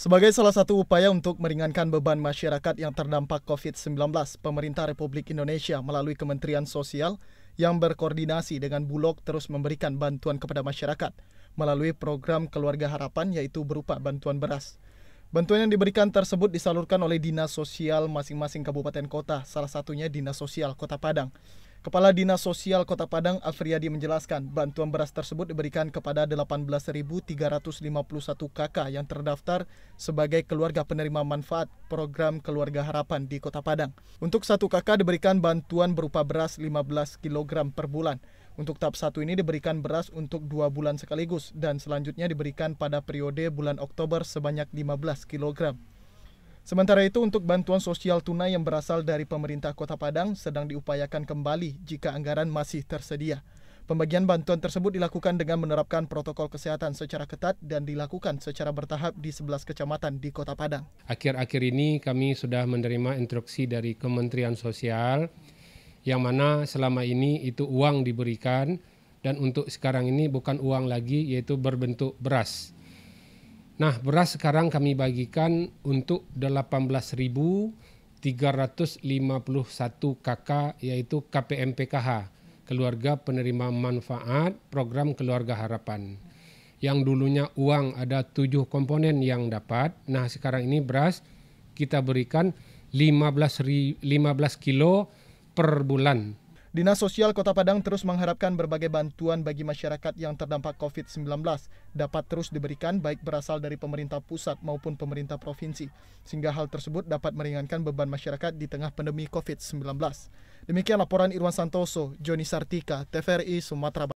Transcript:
Sebagai salah satu upaya untuk meringankan beban masyarakat yang terdampak COVID-19, pemerintah Republik Indonesia melalui Kementerian Sosial yang berkoordinasi dengan Bulog terus memberikan bantuan kepada masyarakat melalui program Keluarga Harapan yaitu berupa bantuan beras. Bantuan yang diberikan tersebut disalurkan oleh dinas sosial masing-masing kabupaten kota, salah satunya dinas sosial Kota Padang. Kepala Dinas Sosial Kota Padang Afriyadi menjelaskan, bantuan beras tersebut diberikan kepada 18.351 KK yang terdaftar sebagai keluarga penerima manfaat program Keluarga Harapan di Kota Padang. Untuk satu KK diberikan bantuan berupa beras 15 kg per bulan. Untuk tahap satu ini diberikan beras untuk dua bulan sekaligus dan selanjutnya diberikan pada periode bulan Oktober sebanyak 15 kg. Sementara itu, untuk bantuan sosial tunai yang berasal dari pemerintah Kota Padang sedang diupayakan kembali jika anggaran masih tersedia. Pembagian bantuan tersebut dilakukan dengan menerapkan protokol kesehatan secara ketat dan dilakukan secara bertahap di 11 kecamatan di Kota Padang. Akhir-akhir ini kami sudah menerima instruksi dari Kementerian Sosial yang mana selama ini itu uang diberikan dan untuk sekarang ini bukan uang lagi yaitu berbentuk beras Nah, beras sekarang kami bagikan untuk 18.351 KK yaitu KPMPKH, Keluarga Penerima Manfaat Program Keluarga Harapan. Yang dulunya uang ada tujuh komponen yang dapat. Nah, sekarang ini beras kita berikan 15 15 kilo per bulan Dinas Sosial Kota Padang terus mengharapkan berbagai bantuan bagi masyarakat yang terdampak COVID-19 dapat terus diberikan baik berasal dari pemerintah pusat maupun pemerintah provinsi, sehingga hal tersebut dapat meringankan beban masyarakat di tengah pandemi COVID-19. Demikian laporan Irwan Santoso, Joni Sartika, TVRI Sumatera Barat.